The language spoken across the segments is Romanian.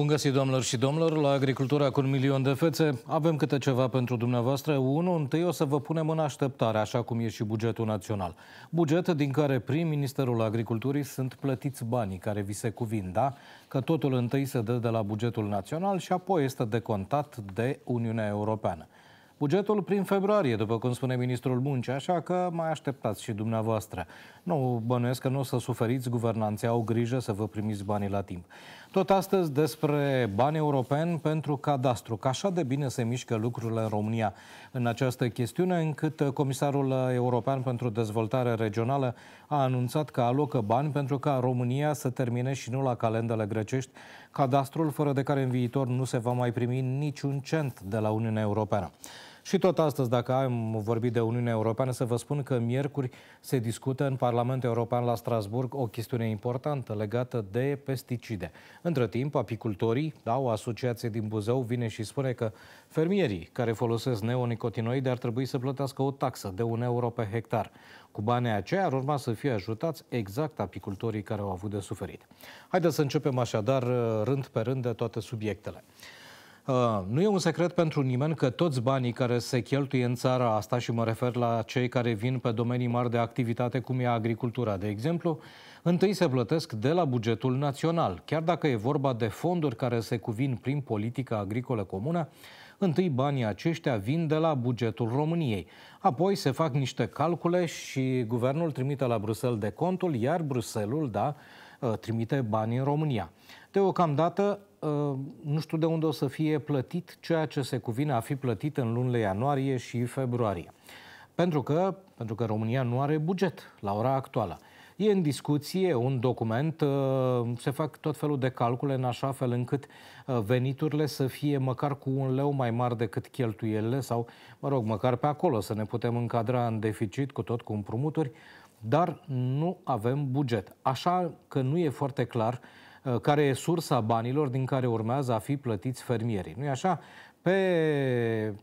Bun găsit, domnilor și domnilor, la Agricultura cu un milion de fețe. Avem câte ceva pentru dumneavoastră. Unu, întâi o să vă punem în așteptare, așa cum e și bugetul național. Buget din care prin Ministerul Agriculturii sunt plătiți banii care vi se cuvin, da? Că totul întâi se dă de la bugetul național și apoi este decontat de Uniunea Europeană. Bugetul prin februarie, după cum spune ministrul muncii, așa că mai așteptați și dumneavoastră. Nu bănuiesc că nu o să suferiți, guvernanții au grijă să vă primiți banii la timp. Tot astăzi despre bani europeni pentru cadastru. Că așa de bine se mișcă lucrurile în România în această chestiune, încât Comisarul European pentru Dezvoltare Regională a anunțat că alocă bani pentru ca România să termine și nu la calendele grecești cadastrul, fără de care în viitor nu se va mai primi niciun cent de la Uniunea Europeană. Și tot astăzi, dacă am vorbit de Uniunea Europeană, să vă spun că miercuri se discută în Parlamentul European la Strasburg o chestiune importantă legată de pesticide. Între timp, apicultorii, da, o asociație din Buzău vine și spune că fermierii care folosesc neonicotinoide ar trebui să plătească o taxă de un euro pe hectar. Cu banii aceia ar urma să fie ajutați exact apicultorii care au avut de suferit. Haideți să începem așadar rând pe rând de toate subiectele. Uh, nu e un secret pentru nimeni că toți banii care se cheltuie în țara asta, și mă refer la cei care vin pe domenii mari de activitate, cum e agricultura, de exemplu, întâi se plătesc de la bugetul național. Chiar dacă e vorba de fonduri care se cuvin prin politica agricolă comună, întâi banii aceștia vin de la bugetul României. Apoi se fac niște calcule și guvernul trimite la Bruxelles de contul, iar Bruxelul, da, uh, trimite bani în România. Deocamdată, Ehm, nu știu de unde o să fie plătit ceea ce se cuvine a fi plătit în lunile ianuarie și februarie. Pentru că, pentru că România nu are buget la ora actuală. E în discuție un document, ehm, se fac tot felul de calcule în așa fel încât ehm, veniturile să fie măcar cu un leu mai mari decât cheltuielile sau, mă rog, măcar pe acolo să ne putem încadra în deficit cu tot cu împrumuturi, dar nu avem buget. Așa că nu e foarte clar uh, Uh, care e sursa banilor din care urmează a fi plătiți fermierii. Nu-i așa? Pe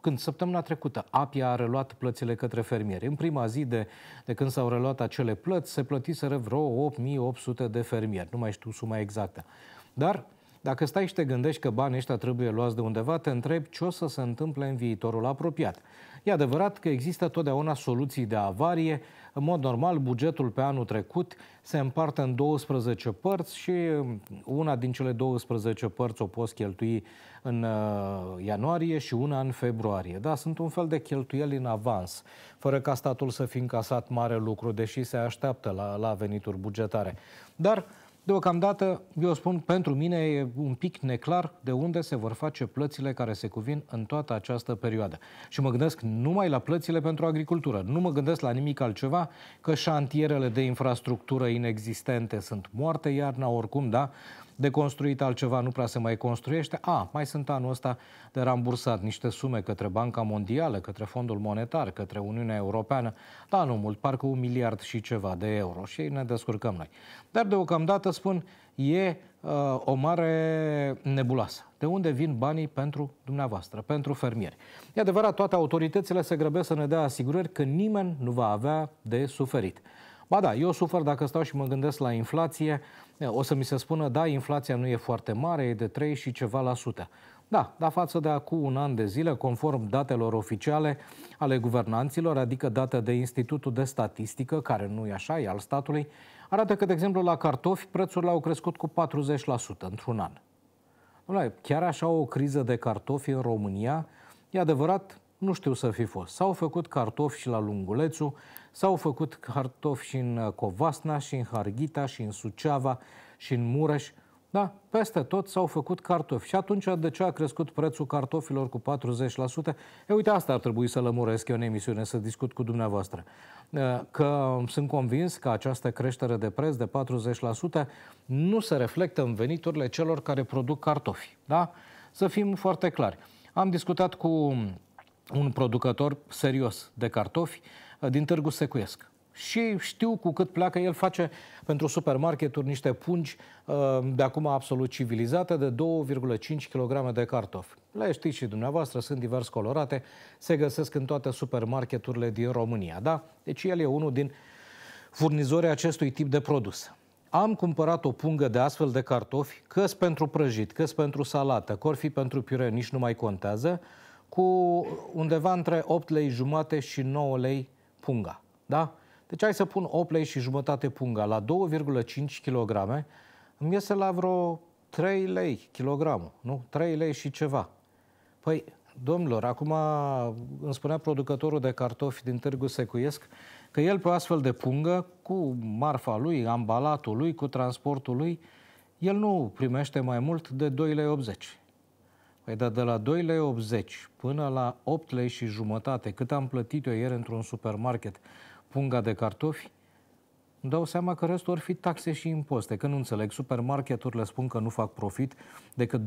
când săptămâna trecută APIA a reluat plățile către fermieri. În prima zi de, de când s-au reluat acele plăți, se plătiseră vreo 8.800 de fermieri. Nu mai știu suma exactă. Dar dacă stai și te gândești că banii ăștia trebuie luați de undeva, te întreb ce o să se întâmple în viitorul apropiat. E adevărat că există totdeauna soluții de avarie, în mod normal, bugetul pe anul trecut se împarte în 12 părți și una din cele 12 părți o poți cheltui în uh, ianuarie și una în februarie. Da, sunt un fel de cheltuieli în avans, fără ca statul să fi încasat mare lucru, deși se așteaptă la, la venituri bugetare. Dar Deocamdată, eu spun, pentru mine e un pic neclar de unde se vor face plățile care se cuvin în toată această perioadă. Și mă gândesc numai la plățile pentru agricultură. Nu mă gândesc la nimic altceva, că șantierele de infrastructură inexistente sunt moarte iarna, oricum, da? de construit altceva nu prea se mai construiește. A, mai sunt anul ăsta de rambursat niște sume către Banca Mondială, către Fondul Monetar, către Uniunea Europeană, dar nu mult, parcă un miliard și ceva de euro și ne descurcăm noi. Dar deocamdată spun, e uh, o mare nebuloasă. De unde vin banii pentru dumneavoastră, pentru fermieri? E adevărat, toate autoritățile se grăbesc să ne dea asigurări că nimeni nu va avea de suferit. Ba da, eu sufăr dacă stau și mă gândesc la inflație, o să mi se spună, da, inflația nu e foarte mare, e de 3 și ceva la sută. Da, dar față de acum un an de zile, conform datelor oficiale ale guvernanților, adică date de Institutul de Statistică, care nu e așa, e al statului, arată că, de exemplu, la cartofi prețurile au crescut cu 40% într-un an. Chiar așa o criză de cartofi în România, e adevărat, nu știu să fi fost. S-au făcut cartofi și la Lungulețu, s-au făcut cartofi și în uh, Covasna, și în Harghita, și în Suceava, și în Mureș. Da, peste tot s-au făcut cartofi. Și atunci de ce a crescut prețul cartofilor cu 40%? E, uite, asta ar trebui să lămuresc eu în emisiune, să discut cu dumneavoastră. Uh, că sunt convins că această creștere de preț de 40% nu se reflectă în veniturile celor care produc cartofi. Da? Să fim foarte clari. Am discutat cu un producător serios de cartofi uh, din Târgu Secuiesc. Și știu cu cât pleacă, el face pentru supermarketuri niște pungi uh, de acum absolut civilizate de 2,5 kg de cartofi. Le știți și dumneavoastră, sunt divers colorate, se găsesc în toate supermarketurile din România, da? Deci el e unul din furnizorii acestui tip de produs. Am cumpărat o pungă de astfel de cartofi, căs pentru prăjit, căs pentru salată, corfi pentru piure, nici nu mai contează, cu undeva între 8 lei jumate și 9 lei punga. Da? Deci hai să pun 8 lei și jumătate punga la 2,5 kg, îmi iese la vreo 3 lei kilogramul, nu? 3 lei și ceva. Păi, domnilor, acum îmi spunea producătorul de cartofi din Târgu Secuiesc că el pe astfel de pungă, cu marfa lui, ambalatul lui, cu transportul lui, el nu primește mai mult de 2,80 lei. Păi da, de la 2 lei 80 până la 8 lei și jumătate, cât am plătit eu ieri într-un supermarket punga de cartofi, îmi dau seama că restul ar fi taxe și imposte. Că nu înțeleg, supermarketurile spun că nu fac profit decât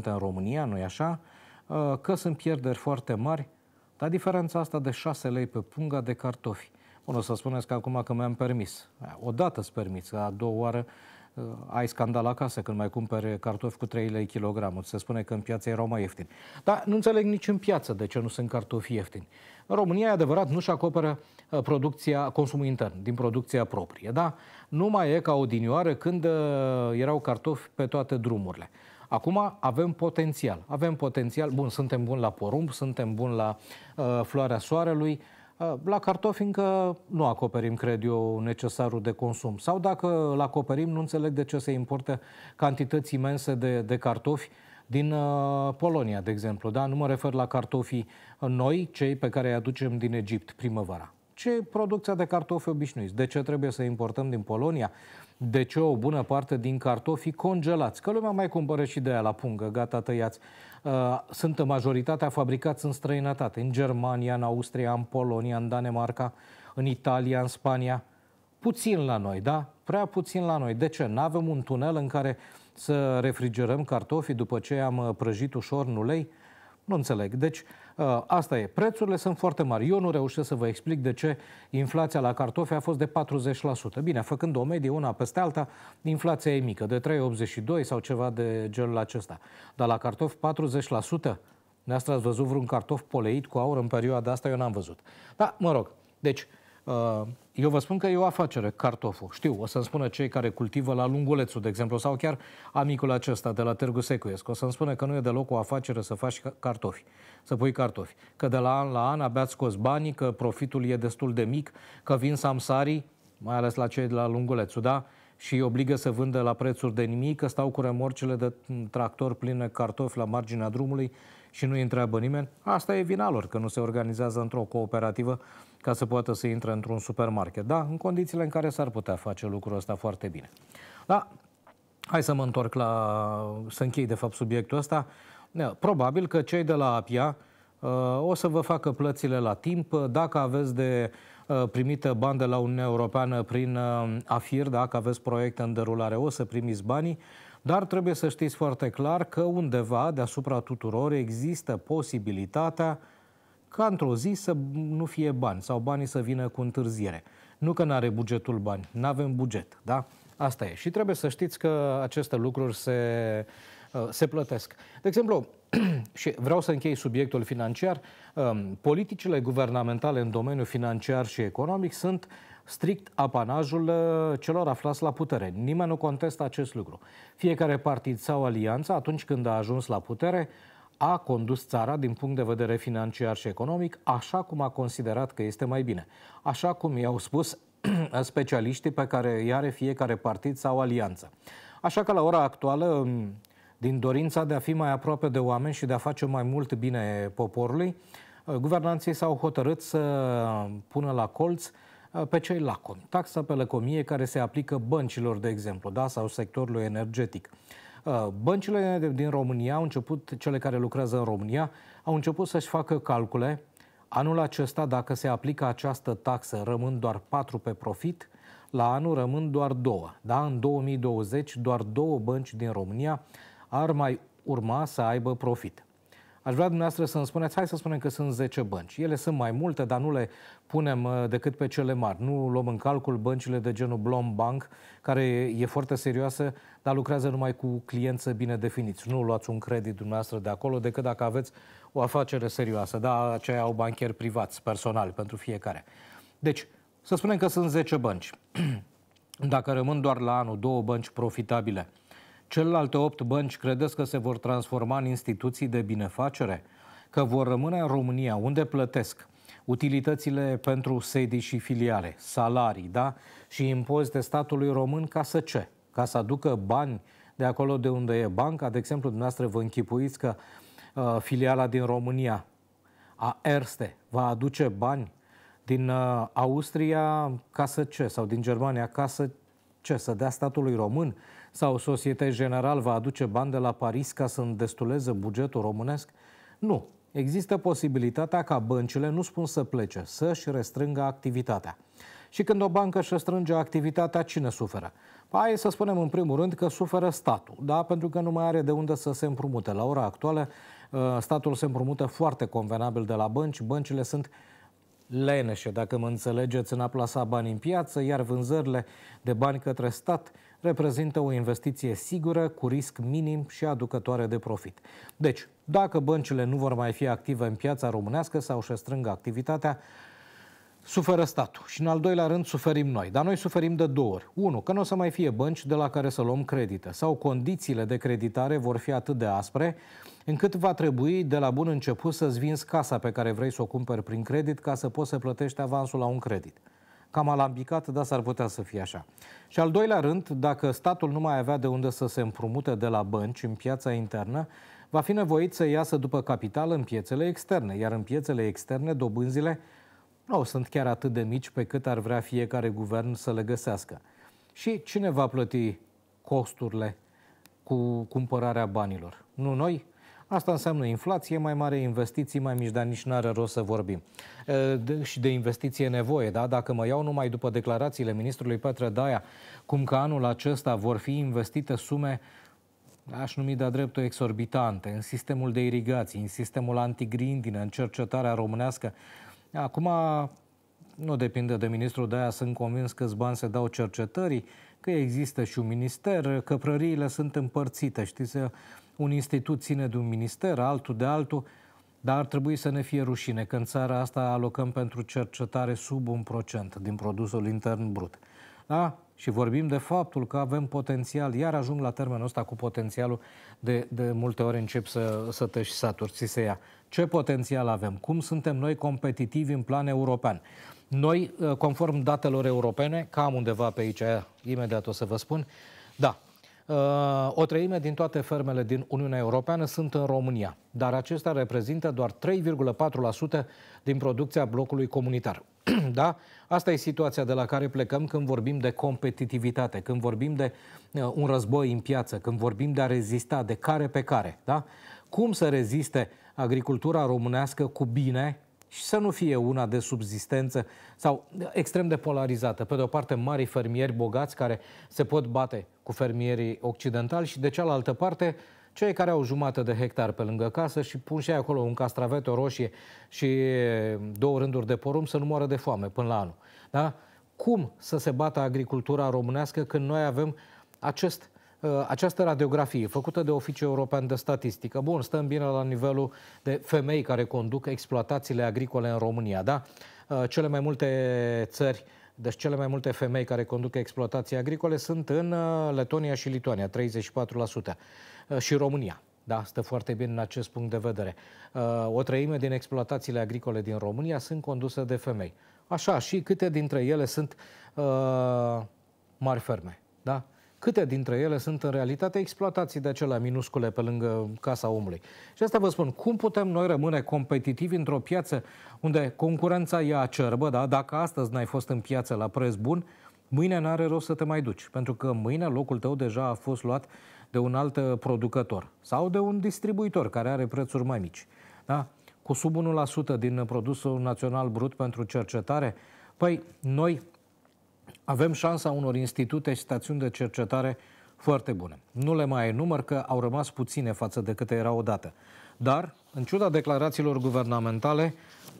2-3% în România, nu-i așa? Ă, că sunt pierderi foarte mari, dar diferența asta de 6 lei pe punga de cartofi. Bun, o să spuneți că acum că mi-am permis. Odată îți permiți, a doua oară Uh, ai scandal acasă când mai cumpere cartofi cu 3 lei kilogramul. Se spune că în piață erau mai ieftini. Dar nu înțeleg nici în piață de ce nu sunt cartofi ieftini. România, e adevărat, nu-și acoperă uh, producția, consumul intern, din producția proprie. Da? Nu mai e ca odinioară când uh, erau cartofi pe toate drumurile. Acum avem potențial. Avem potențial. Bun, suntem buni la porumb, suntem buni la uh, floarea soarelui, uh, Uh, la cartofi încă nu acoperim, cred eu, necesarul de consum. Sau dacă îl acoperim, nu înțeleg de ce se importă cantități imense de, de cartofi din uh, Polonia, de exemplu. Da? Nu mă refer la cartofii noi, cei pe care îi aducem din Egipt primăvara, ce producția de cartofi obișnuiți. De ce trebuie să importăm din Polonia? de ce o bună parte din cartofii congelați, că lumea mai cumpără și de aia la pungă, gata tăiați, uh, sunt în majoritatea fabricați în străinătate, în Germania, în Austria, în Polonia, în Danemarca, în Italia, în Spania. Puțin la noi, da? Prea puțin la noi. De ce? Nu avem un tunel în care să refrigerăm cartofii după ce am uh, prăjit ușor în ulei? Nu înțeleg. Deci, uh, Uh, asta e. Prețurile sunt foarte mari. Eu nu reușesc să vă explic de ce inflația la cartofi a fost de 40%. Bine, făcând o medie una peste alta, inflația e mică, de 3,82 sau ceva de genul acesta. Dar la cartofi 40%? ne ați văzut vreun cartof poleit cu aur în perioada asta? Eu n-am văzut. Da, mă rog. Deci, Uh, eu vă spun că e o afacere, cartoful. Știu, o să-mi spună cei care cultivă la Lungulețul, de exemplu, sau chiar amicul acesta de la Târgu Secuiesc. O să-mi spună că nu e deloc o afacere să faci cartofi, să pui cartofi. Că de la an la an abia scos banii, că profitul e destul de mic, că vin samsarii, mai ales la cei de la Lungulețul, da? și îi obligă să vândă la prețuri de nimic, că stau cu remorcile de tractor pline cartofi la marginea drumului și nu-i întreabă nimeni. Asta e vina lor, că nu se organizează într-o cooperativă ca să poată să intre într-un supermarket. Da, în condițiile în care s-ar putea face lucrul ăsta foarte bine. Da, hai să mă întorc la... să închei, de fapt, subiectul ăsta. Da, probabil că cei de la APIA uh, o să vă facă plățile la timp. Uh, dacă aveți de uh, primită bani de la Uniunea Europeană prin AFIR, dacă aveți proiecte în derulare, o să primiți banii, dar trebuie să știți foarte clar că undeva, deasupra tuturor, există posibilitatea uh, ca într-o zi să nu fie bani sau banii să vină cu întârziere. Nu că nu are bugetul bani, nu avem buget, da? Asta e. Și trebuie să știți că aceste lucruri se, uh, se plătesc. De exemplu, și vreau să închei subiectul financiar, um, politicile guvernamentale în domeniul financiar și economic sunt strict apanajul uh, celor aflați la putere. Nimeni nu contestă acest lucru. Fiecare partid sau alianță, atunci când a ajuns la putere, a condus țara din punct de vedere financiar și economic așa cum a considerat că este mai bine. Așa cum i-au spus specialiștii pe care îi are fiecare partid sau alianță. Așa că la ora actuală, din dorința de a fi mai aproape de oameni și de a face mai mult bine poporului, guvernanții s-au hotărât să pună la colț uh, pe cei lacomi. Taxa pe lăcomie care se aplică băncilor, de exemplu, da, sau sectorului energetic. Uh, băncile din România au început, cele care lucrează în România, au început să-și facă calcule. Anul acesta, dacă se aplică această taxă, rămân doar 4 pe profit, la anul rămân doar două. Da? În 2020, doar două bănci din România ar mai urma să aibă profit. Aș vrea dumneavoastră să-mi spuneți, hai să spunem că sunt 10 bănci. Ele sunt mai multe, dar nu le punem uh, decât pe cele mari. Nu luăm în calcul băncile de genul Blom Bank, care e foarte serioasă, dar lucrează numai cu clienți bine definiți. Nu luați un credit dumneavoastră de acolo, decât dacă aveți o afacere serioasă. Da, aceia au bancheri privați, personali, pentru fiecare. Deci, să spunem că sunt 10 bănci. dacă rămân doar la anul două bănci profitabile – Celelalte opt bănci credeți că se vor transforma în instituții de binefacere? Că vor rămâne în România, unde plătesc utilitățile pentru sedii și filiale, salarii, da? Și impozite statului român ca să ce? Ca să aducă bani de acolo de unde e banca? De exemplu, dumneavoastră vă închipuiți că uh, filiala din România a Erste va aduce bani din uh, Austria ca să ce? Sau din Germania ca să ce? Să dea statului român? Sau Societe General va aduce bani de la Paris ca să îndestuleze bugetul românesc? Nu. Există posibilitatea ca băncile, nu spun să plece, să-și restrângă activitatea. Și când o bancă își restrânge activitatea, cine suferă? Păi hai să spunem în primul rând că suferă statul, da? pentru că nu mai are de unde să se împrumute. La ora actuală, ă, statul se împrumută foarte convenabil de la bănci, băncile sunt leneșe, dacă mă înțelegeți, în a plasa bani în piață, iar vânzările de bani către stat reprezintă o investiție sigură, cu risc minim și aducătoare de profit. Deci, dacă băncile nu vor mai fi active în piața românească sau își strângă activitatea, suferă statul și în al doilea rând suferim noi. Dar noi suferim de două ori. Unu, că nu o să mai fie bănci de la care să luăm credite sau condițiile de creditare vor fi atât de aspre încât va trebui de la bun început să-ți vinzi casa pe care vrei să o cumperi prin credit ca să poți să plătești avansul la un credit cam alambicat, dar s-ar putea să fie așa. Și al doilea rând, dacă statul nu mai avea de unde să se împrumute de la bănci în piața internă, va fi nevoit să iasă după capital în piețele externe, iar în piețele externe dobânzile nu sunt chiar atât de mici pe cât ar vrea fiecare guvern să le găsească. Și cine va plăti costurile cu cumpărarea banilor? Nu noi? Asta înseamnă inflație mai mare, investiții mai mici, dar nici n-are rost să vorbim. De, și de investiție nevoie, da? Dacă mă iau numai după declarațiile ministrului Petre Daia, cum că anul acesta vor fi investite sume aș numi de-a dreptul exorbitante, în sistemul de irigații, în sistemul antigrindină, în cercetarea românească. Acum nu depinde de ministrul de aia, sunt convins că bani se dau cercetării, că există și un minister, că prăriile sunt împărțite, știți, un institut ține de un minister, altul de altul, dar ar trebui să ne fie rușine că în țara asta alocăm pentru cercetare sub un procent din produsul intern brut. Da? Și vorbim de faptul că avem potențial, iar ajung la termenul ăsta cu potențialul, de, de multe ori încep să, să te și saturi, ți se ia. Ce potențial avem? Cum suntem noi competitivi în plan european? Noi, conform datelor europene, cam undeva pe aici, imediat o să vă spun, da, Uh, o treime din toate fermele din Uniunea Europeană sunt în România, dar acestea reprezintă doar 3,4% din producția blocului comunitar. da? Asta e situația de la care plecăm când vorbim de competitivitate, când vorbim de uh, un război în piață, când vorbim de a rezista de care pe care. Da? Cum să reziste agricultura românească cu bine și să nu fie una de subzistență sau extrem de polarizată. Pe de o parte, mari fermieri bogați care se pot bate cu fermierii occidentali și de cealaltă parte, cei care au jumătate de hectar pe lângă casă și pun și acolo un castravet, o roșie și două rânduri de porumb să nu moară de foame până la anul. Da? Cum să se bată agricultura românească când noi avem acest Uh, această radiografie făcută de Oficiul European de Statistică, bun, stăm bine la nivelul de femei care conduc exploatațiile agricole în România, da? Uh, cele mai multe țări deci cele mai multe femei care conduc exploatații agricole sunt în uh, Letonia și Lituania, 34%, și România. Da, stă foarte bine în acest punct de vedere. O treime din exploatațiile agricole din România sunt conduse de femei. Așa, și câte dintre ele sunt mari ferme. Da? Câte dintre ele sunt în realitate exploatații de acelea minuscule pe lângă casa omului? Și asta vă spun, cum putem noi rămâne competitivi într-o piață unde concurența e acerbă, da? dacă astăzi n-ai fost în piață la preț bun, mâine n-are rost să te mai duci, pentru că mâine locul tău deja a fost luat de un alt uh, producător sau de un distribuitor care are prețuri mai mici. Da? Cu sub 1% din produsul național brut pentru cercetare, păi noi avem șansa unor institute și stațiuni de cercetare foarte bune. Nu le mai enumăr că au rămas puține față de câte era odată. Dar, în ciuda declarațiilor guvernamentale,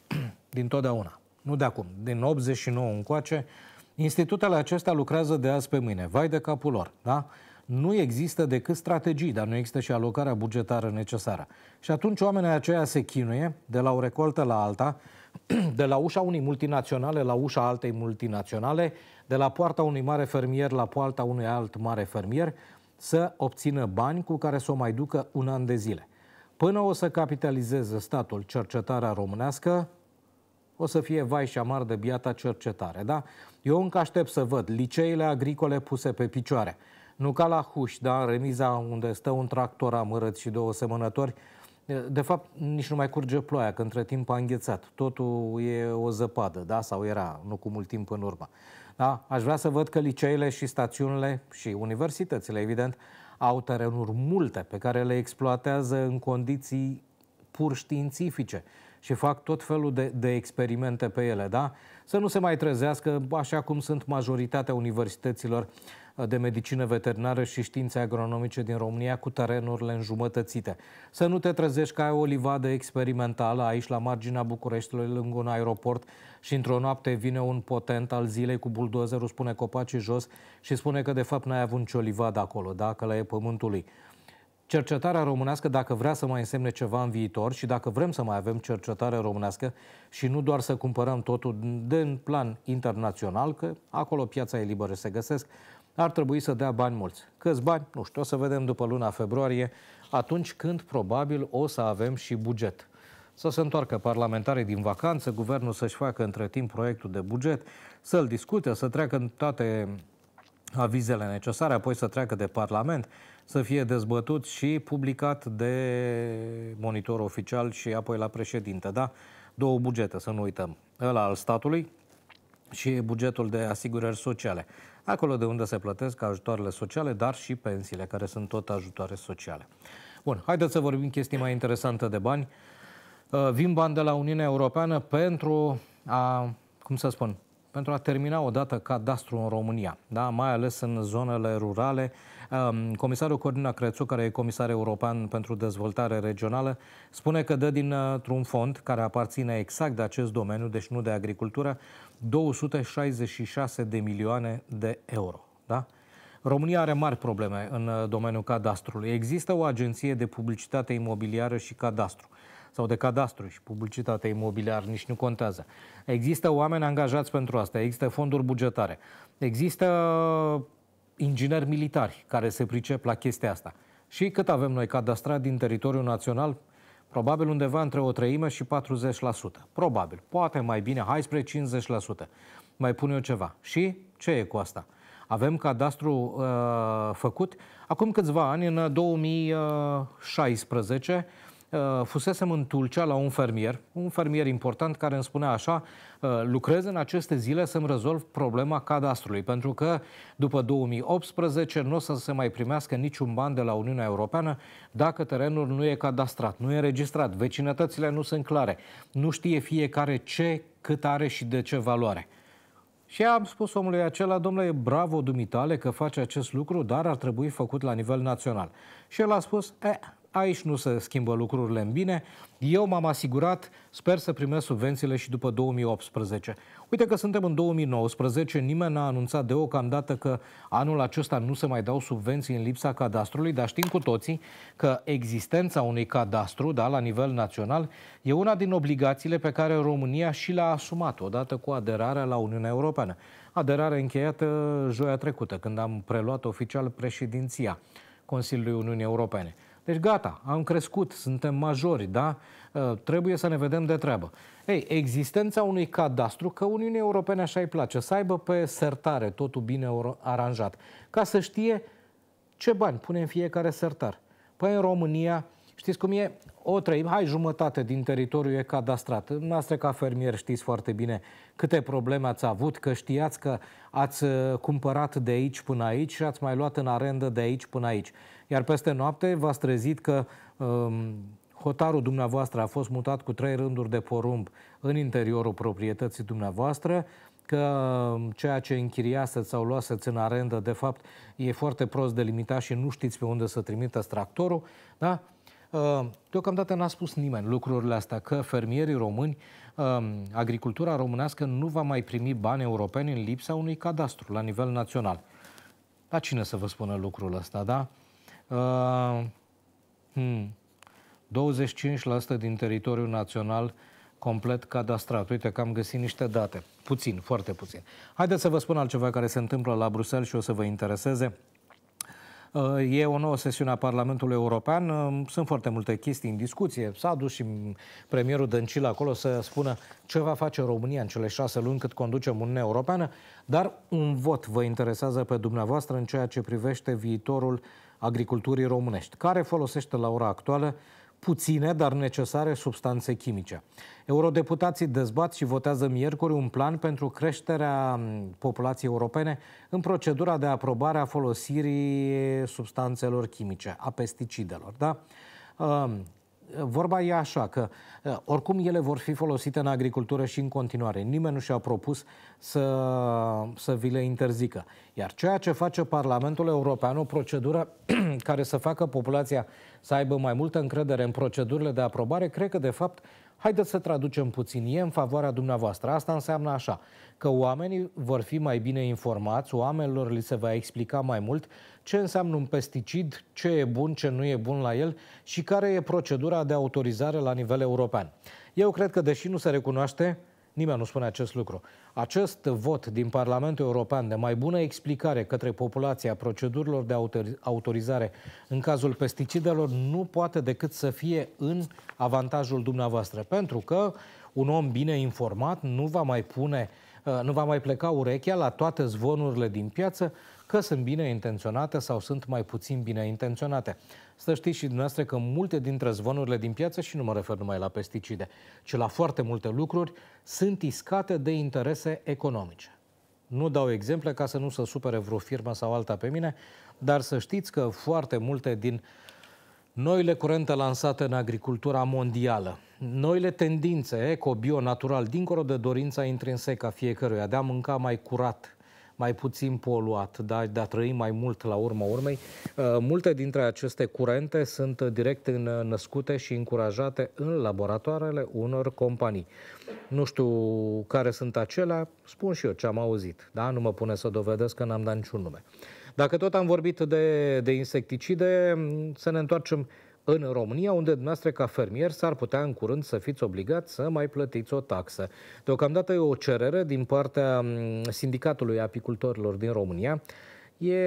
din totdeauna, nu de acum, din 89 încoace, institutele acestea lucrează de azi pe mâine, vai de capul lor, da? Nu există decât strategii, dar nu există și alocarea bugetară necesară. Și atunci oamenii aceia se chinuie, de la o recoltă la alta, de la ușa unei multinaționale la ușa altei multinaționale, de la poarta unui mare fermier la poarta unui alt mare fermier, să obțină bani cu care să o mai ducă un an de zile. Până o să capitalizeze statul cercetarea românească, o să fie vai și amar de biata cercetare, da? Eu încă aștept să văd liceile agricole puse pe picioare. Nu ca la Huș, da, remiza unde stă un tractor amărât și două semănători, de fapt, nici nu mai curge ploaia, că între timp a înghețat. Totul e o zăpadă, da? Sau era, nu cu mult timp în urmă. Da? Aș vrea să văd că liceele și stațiunile și universitățile, evident, au terenuri multe pe care le exploatează în condiții pur științifice și fac tot felul de, de experimente pe ele, da? Să nu se mai trezească, așa cum sunt majoritatea universităților de medicină veterinară și științe agronomice din România cu terenurile înjumătățite. Să nu te trezești că ai o livadă experimentală aici la marginea Bucureștiului, lângă un aeroport și într-o noapte vine un potent al zilei cu buldozerul, spune copacii jos și spune că de fapt n-ai avut nicio livadă acolo, da? că la e pământului. Cercetarea românească, dacă vrea să mai însemne ceva în viitor și dacă vrem să mai avem cercetare românească și nu doar să cumpărăm totul din plan internațional, că acolo piața e liberă, se găsesc ar trebui să dea bani mulți. Câți bani? Nu știu, o să vedem după luna februarie, atunci când probabil o să avem și buget. Să se întoarcă parlamentarii din vacanță, guvernul să-și facă între timp proiectul de buget, să-l discute, să treacă în toate avizele necesare, apoi să treacă de Parlament, să fie dezbătut și publicat de monitor oficial și apoi la președinte, da? Două bugete, să nu uităm. Ăla al statului, și bugetul de asigurări sociale. Acolo de unde se plătesc ajutoarele sociale, dar și pensiile, care sunt tot ajutoare sociale. Bun, haideți să vorbim chestii mai interesante de bani. Uh, vin bani de la Uniunea Europeană pentru a, cum să spun, pentru a termina odată cadastru în România, da? mai ales în zonele rurale. Um, comisarul Corina Crețu, care e comisar european pentru dezvoltare regională, spune că dă dintr-un uh, fond care aparține exact de acest domeniu, deci nu de agricultură, 266 de milioane de euro. Da? România are mari probleme în uh, domeniul cadastrului. Există o agenție de publicitate imobiliară și cadastru sau de cadastru și publicitatea imobiliară, nici nu contează. Există oameni angajați pentru asta, există fonduri bugetare, există ingineri militari care se pricep la chestia asta. Și cât avem noi cadastrat din teritoriul național? Probabil undeva între o treime și 40%. Probabil. Poate mai bine, hai spre 50%. Mai pun eu ceva. Și ce e cu asta? Avem cadastru uh, făcut. Acum câțiva ani, în 2016, Eh, fusesem în Tulcea la un fermier, un fermier important care îmi spunea așa, eh, lucrez în aceste zile să-mi rezolv problema cadastrului, pentru că după 2018 nu o să se mai primească niciun ban de la Uniunea Europeană dacă terenul nu e cadastrat, nu e înregistrat, vecinătățile nu sunt clare, nu știe fiecare ce, cât are și de ce valoare. Și am spus omului acela, domnule, bravo dumitale că face acest lucru, dar ar trebui făcut la nivel național. Și el a spus, e, eh, Aici nu se schimbă lucrurile în bine. Eu m-am asigurat, sper să primesc subvențiile și după 2018. Uite că suntem în 2019, nimeni n-a anunțat deocamdată că anul acesta nu se mai dau subvenții în lipsa cadastrului, dar știm cu toții că existența unui cadastru da, la nivel național e una din obligațiile pe care România și le-a asumat odată cu aderarea la Uniunea Europeană. Aderare încheiată joia trecută, când am preluat oficial președinția Consiliului Uniunii Europene. Deci gata, am crescut, suntem majori, da? Ă, trebuie să ne vedem de treabă. Ei, existența unui cadastru, că Uniunea Europene așa îi place, să aibă pe sertare totul bine aranjat, ca să știe ce bani pune în fiecare sertar. Păi în România Știți cum e? O treime, hai jumătate din teritoriul e cadastrat. Noastre ca fermier știți foarte bine câte probleme ați avut, că știați că ați uh, cumpărat de aici până aici și ați mai luat în arendă de aici până aici. Iar peste noapte v-ați trezit că um, hotarul dumneavoastră a fost mutat cu trei rânduri de porumb în interiorul proprietății dumneavoastră, că um, ceea ce închiriaseți sau luaseți în arendă, de fapt, e foarte prost delimitat și nu știți pe unde să trimiteți tractorul, da? Ă, deocamdată n-a spus nimeni lucrurile astea, că fermierii români, ă, agricultura românească nu va mai primi bani europeni în lipsa unui cadastru la nivel național. La cine să vă spună lucrul ăsta, da? Uh, hmm. 25% din teritoriul național complet cadastrat. Uite că am găsit niște date. Puțin, foarte puțin. Haideți să vă spun altceva care se întâmplă la Bruxelles și o să vă intereseze. E o nouă sesiune a Parlamentului European. Sunt foarte multe chestii în discuție. S-a dus și premierul Dăncilă acolo să spună ce va face România în cele șase luni cât conducem Uniunea Europeană. Dar un vot vă interesează pe dumneavoastră în ceea ce privește viitorul agriculturii românești, care folosește la ora actuală puține, dar necesare substanțe chimice. Eurodeputații dezbat și votează miercuri un plan pentru creșterea populației europene în procedura de aprobare a folosirii substanțelor chimice, a pesticidelor. Da? vorba e așa, că oricum ele vor fi folosite în agricultură și în continuare. Nimeni nu și-a propus să, să vi le interzică. Iar ceea ce face Parlamentul European, o procedură care să facă populația să aibă mai multă încredere în procedurile de aprobare, cred că, de fapt, Haideți să traducem puțin, e în favoarea dumneavoastră. Asta înseamnă așa, că oamenii vor fi mai bine informați, oamenilor li se va explica mai mult ce înseamnă un pesticid, ce e bun, ce nu e bun la el și care e procedura de autorizare la nivel european. Eu cred că, deși nu se recunoaște, Nimeni nu spune acest lucru. Acest vot din Parlamentul European de mai bună explicare către populația procedurilor de autorizare în cazul pesticidelor nu poate decât să fie în avantajul dumneavoastră, pentru că un om bine informat nu va mai pune uh, nu va mai pleca urechea la toate zvonurile din piață că sunt bine intenționate sau sunt mai puțin bine intenționate. Să știți și dumneavoastră că multe dintre zvonurile din piață, și nu mă refer numai la pesticide, ci la foarte multe lucruri, sunt iscate de interese economice. Nu dau exemple ca să nu se supere vreo firmă sau alta pe mine, dar să știți că foarte multe din noile curente lansate în agricultura mondială, noile tendințe eco-bio-natural, dincolo de dorința intrinsecă a fiecăruia de a mânca mai curat, mai puțin poluat, da, de a trăi mai mult la urma urmei. Uh, multe dintre aceste curente sunt direct uh, născute și încurajate în laboratoarele unor companii. Nu știu care sunt acelea, spun și eu ce am auzit, da? nu mă pune să dovedesc că n-am dat niciun nume. Dacă tot am vorbit de, de insecticide, să ne întoarcem uh, în România, unde dumneavoastră ca fermier s-ar putea în curând să fiți obligat să mai plătiți o taxă. Deocamdată e o cerere din partea mm, Sindicatului Apicultorilor din România, E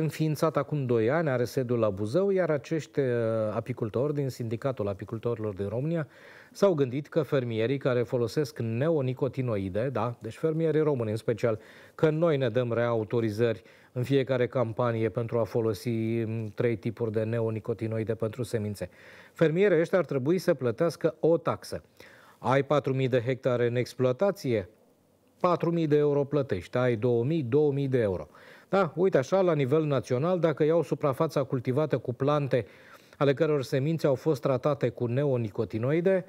înființat acum 2 ani, are sediul la Buzău, iar acești uh, apicultori din Sindicatul Apicultorilor din România s-au gândit că fermierii care folosesc neonicotinoide, da, deci fermierii români în special, că noi ne dăm reautorizări în fiecare campanie pentru a folosi mm, trei tipuri de neonicotinoide pentru semințe. Fermierii ăștia ar trebui să plătească o taxă. Ai 4.000 de hectare în exploatație? 4.000 de euro plătești, ai 2.000, 2.000 de euro. Da, uite așa, la nivel național, dacă iau suprafața cultivată cu plante ale căror semințe au fost tratate cu neonicotinoide,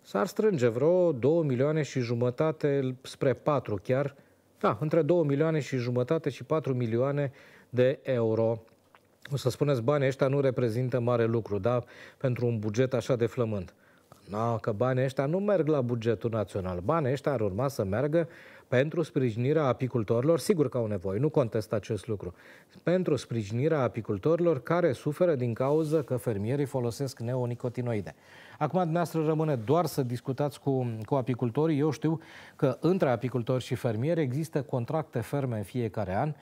s-ar strânge vreo 2 milioane și jumătate spre 4 chiar, da, între 2 milioane și jumătate și 4 milioane de euro. O să spuneți, banii ăștia nu reprezintă mare lucru, da, pentru un buget așa de flământ. Na, no, că banii ăștia nu merg la bugetul național. Banii ăștia ar urma să meargă pentru sprijinirea apicultorilor, sigur că au nevoie, nu contest acest lucru, pentru sprijinirea apicultorilor care suferă din cauza că fermierii folosesc neonicotinoide. Acum dumneavoastră rămâne doar să discutați cu, cu apicultorii. Eu știu că între apicultori și fermieri există contracte ferme în fiecare an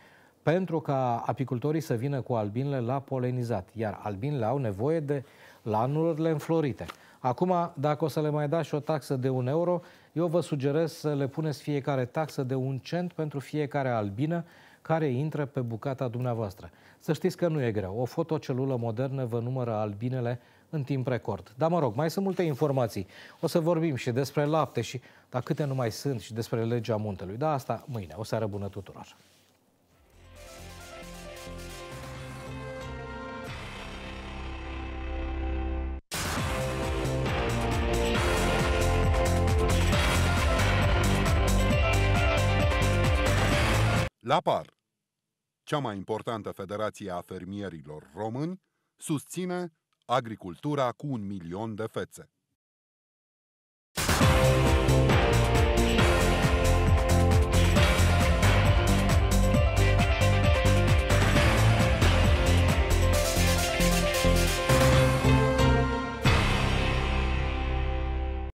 pentru ca apicultorii să vină cu albinele la polenizat, iar albinele au nevoie de lanurile înflorite. Acum, dacă o să le mai dați și o taxă de un euro, eu vă sugerez să le puneți fiecare taxă de un cent pentru fiecare albină care intră pe bucata dumneavoastră. Să știți că nu e greu. O fotocelulă modernă vă numără albinele în timp record. Dar mă rog, mai sunt multe informații. O să vorbim și despre lapte și, dar câte nu mai sunt, și despre legea muntelui. Da, asta mâine. O seară bună tuturor! La par, cea mai importantă federație a fermierilor români susține agricultura cu un milion de fețe.